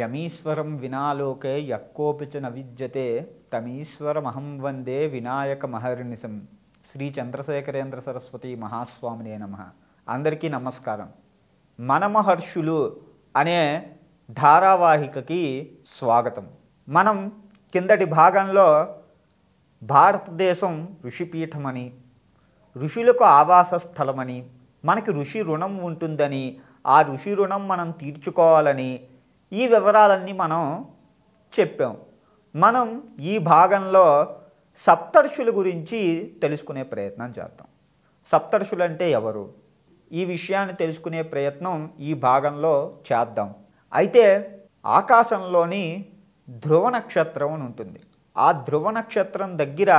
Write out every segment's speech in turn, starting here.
యమీశ్వరం వినాలోకే యక్కోపిచ విద్యతే తమీశ్వరమహం వందే వినాయక మహర్నిశం శ్రీ చంద్రశేఖరేంద్ర సరస్వతి మహాస్వామినే నమ అందరికీ నమస్కారం మనమహర్షులు అనే ధారావాహికకి స్వాగతం మనం కిందటి భాగంలో భారతదేశం ఋషిపీఠమని ఋషులకు ఆవాస స్థలమని మనకి ఋషి రుణం ఉంటుందని ఆ ఋషి రుణం మనం తీర్చుకోవాలని ఈ వివరాలన్నీ మనం చెప్పాం మనం ఈ భాగంలో సప్తర్షుల గురించి తెలుసుకునే ప్రయత్నం చేద్దాం సప్తర్షులు అంటే ఎవరు ఈ విషయాన్ని తెలుసుకునే ప్రయత్నం ఈ భాగంలో చేద్దాం అయితే ఆకాశంలోని ధ్రువ నక్షత్రం అని ఉంటుంది ఆ ధ్రువ నక్షత్రం దగ్గర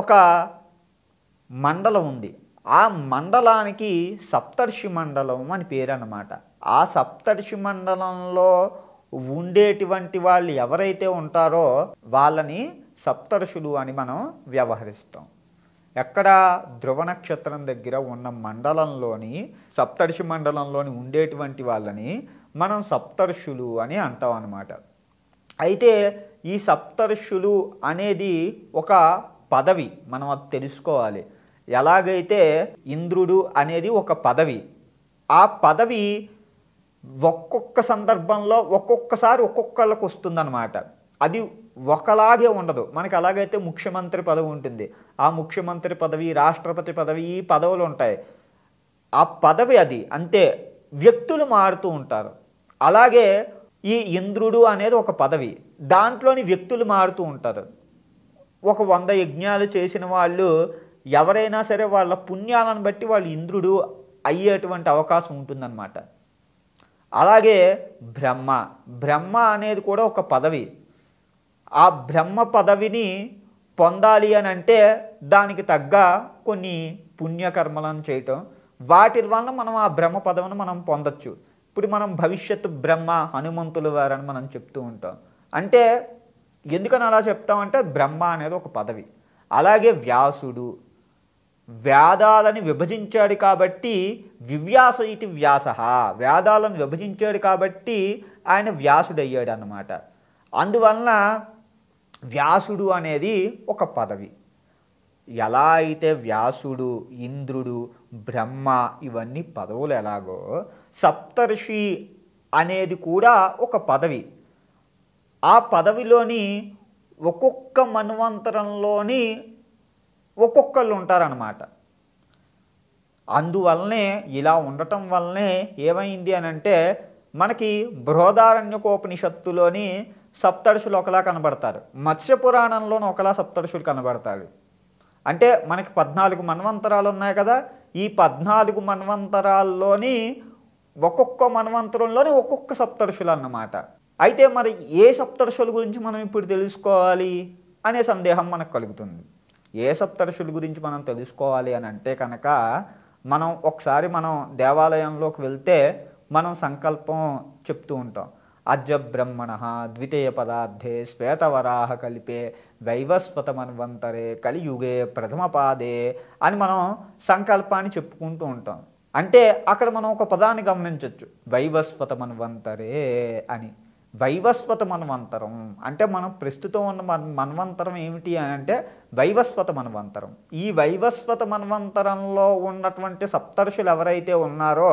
ఒక మండలం ఉంది ఆ మండలానికి సప్తర్షి మండలం అని పేరు అన్నమాట ఆ సప్తర్షి మండలంలో ఉండేటువంటి వాళ్ళు ఎవరైతే ఉంటారో వాళ్ళని సప్తర్షులు అని మనం వ్యవహరిస్తాం ఎక్కడ ధ్రువ నక్షత్రం దగ్గర ఉన్న మండలంలోని సప్తర్షి మండలంలోని ఉండేటువంటి వాళ్ళని మనం సప్తర్షులు అని అంటాం అన్నమాట అయితే ఈ సప్తర్షులు అనేది ఒక పదవి మనం అది తెలుసుకోవాలి ఎలాగైతే ఇంద్రుడు అనేది ఒక పదవి ఆ పదవి ఒక్కొక్క సందర్భంలో ఒక్కొక్కసారి ఒక్కొక్కళ్ళకు వస్తుందన్నమాట అది ఒకలాగే ఉండదు మనకి అలాగైతే ముఖ్యమంత్రి పదవి ఉంటుంది ఆ ముఖ్యమంత్రి పదవి రాష్ట్రపతి పదవి ఈ పదవులు ఉంటాయి ఆ పదవి అది అంతే వ్యక్తులు మారుతూ ఉంటారు అలాగే ఈ ఇంద్రుడు అనేది ఒక పదవి దాంట్లోని వ్యక్తులు మారుతూ ఉంటారు ఒక వంద యజ్ఞాలు చేసిన వాళ్ళు ఎవరైనా సరే వాళ్ళ పుణ్యాలను బట్టి వాళ్ళు ఇంద్రుడు అయ్యేటువంటి అవకాశం ఉంటుందన్నమాట అలాగే బ్రహ్మ బ్రహ్మ అనేది కూడా ఒక పదవి ఆ బ్రహ్మ పదవిని పొందాలి అని అంటే దానికి తగ్గ కొన్ని పుణ్యకర్మలను చేయటం వాటి వలన మనం ఆ బ్రహ్మ పదవిని మనం పొందొచ్చు ఇప్పుడు మనం భవిష్యత్తు బ్రహ్మ హనుమంతులు వారని మనం చెప్తూ ఉంటాం అంటే ఎందుకని అలా చెప్తామంటే బ్రహ్మ అనేది ఒక పదవి అలాగే వ్యాసుడు వేదాలని విభజించాడు కాబట్టి వివ్యాస ఇది వ్యాస వేదాలను విభజించాడు కాబట్టి ఆయన వ్యాసుడయ్యాడు అన్నమాట అందువలన వ్యాసుడు అనేది ఒక పదవి ఎలా అయితే వ్యాసుడు ఇంద్రుడు బ్రహ్మ ఇవన్నీ పదవులు ఎలాగో సప్తర్షి అనేది కూడా ఒక పదవి ఆ పదవిలోని ఒక్కొక్క మన్వంతరంలోని ఒక్కొక్కళ్ళు ఉంటారనమాట అందువల్లనే ఇలా ఉండటం వల్లనే ఏమైంది అని అంటే మనకి బృహదారణ్యకోపనిషత్తులోని సప్తరుషులు ఒకలా కనబడతారు మత్స్యపురాణంలోని ఒకలా సప్తరుషులు కనబడతారు అంటే మనకి పద్నాలుగు మన్వంతరాలు ఉన్నాయి కదా ఈ పద్నాలుగు మన్వంతరాల్లోని ఒక్కొక్క మన్వంతరంలోని ఒక్కొక్క సప్తరుషులు అన్నమాట అయితే మరి ఏ సప్తరుషుల గురించి మనం ఇప్పుడు తెలుసుకోవాలి అనే సందేహం మనకు కలుగుతుంది ఏ సప్తరుషుల గురించి మనం తెలుసుకోవాలి అని అంటే కనుక మనం ఒకసారి మనం దేవాలయంలోకి వెళ్తే మనం సంకల్పం చెప్తూ ఉంటాం అజ్జ బ్రహ్మణ ద్వితీయ పదార్థే శ్వేతవరాహ కలిపే వైవస్వతమన్వంతరే కలియుగే ప్రథమ పాదే అని మనం సంకల్పాన్ని చెప్పుకుంటూ ఉంటాం అంటే అక్కడ మనం ఒక పదాన్ని గమనించవచ్చు వైవస్వతమన్వంతరే అని వైవస్వత మనవంతరం అంటే మనం ప్రస్తుతం ఉన్న మన మనవంతరం ఏమిటి అని అంటే వైవస్వత మనవంతరం ఈ వైవస్వత మనవంతరంలో ఉన్నటువంటి సప్తర్షులు ఎవరైతే ఉన్నారో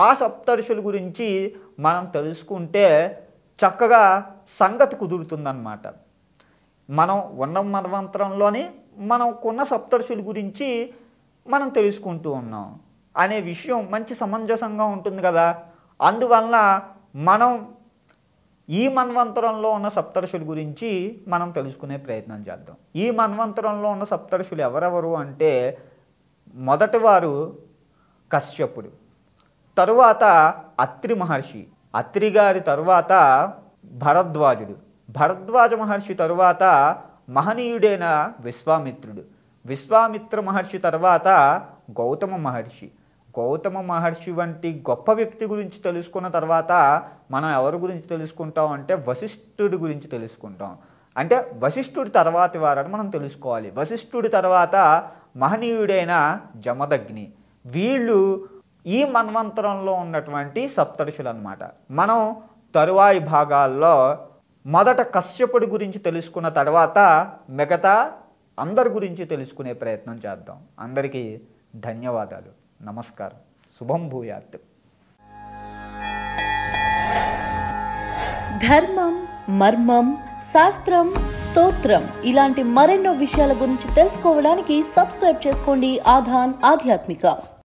ఆ సప్తర్షుల గురించి మనం తెలుసుకుంటే చక్కగా సంగతి కుదురుతుందన్నమాట మనం ఉన్న మనవంతరంలోని మనకున్న సప్తర్షుల గురించి మనం తెలుసుకుంటూ ఉన్నాం అనే విషయం మంచి సమంజసంగా ఉంటుంది కదా అందువల్ల మనం ఈ మన్వంతరంలో ఉన్న సప్తర్షుల గురించి మనం తెలుసుకునే ప్రయత్నం చేద్దాం ఈ మన్వంతరంలో ఉన్న సప్తర్షులు ఎవరెవరు అంటే మొదటి వారు కశ్యపుడు తరువాత అత్రి మహర్షి అత్రి గారి తరువాత భరద్వాజుడు భరద్వాజ మహర్షి తరువాత మహనీయుడైన విశ్వామిత్రుడు విశ్వామిత్ర మహర్షి తర్వాత గౌతమ మహర్షి గౌతమ మహర్షి వంటి గొప్ప వ్యక్తి గురించి తెలుసుకున్న తర్వాత మనం ఎవరి గురించి తెలుసుకుంటాం అంటే వశిష్ఠుడి గురించి తెలుసుకుంటాం అంటే వశిష్ఠుడి తర్వాతి వారని మనం తెలుసుకోవాలి వశిష్ఠుడి తర్వాత మహనీయుడైన జమదగ్ని వీళ్ళు ఈ మన్వంతరంలో ఉన్నటువంటి సప్తరుషులు అనమాట మనం తరువాయి భాగాల్లో మొదట కశ్యపుడి గురించి తెలుసుకున్న తర్వాత మిగతా అందరి గురించి తెలుసుకునే ప్రయత్నం చేద్దాం అందరికీ ధన్యవాదాలు నమస్కారం శుభం భూయాత్ ధర్మం మర్మం శాస్త్రం స్తోత్రం ఇలాంటి మరెన్నో విషయాల గురించి తెలుసుకోవడానికి సబ్స్క్రైబ్ చేసుకోండి ఆధాన్ ఆధ్యాత్మిక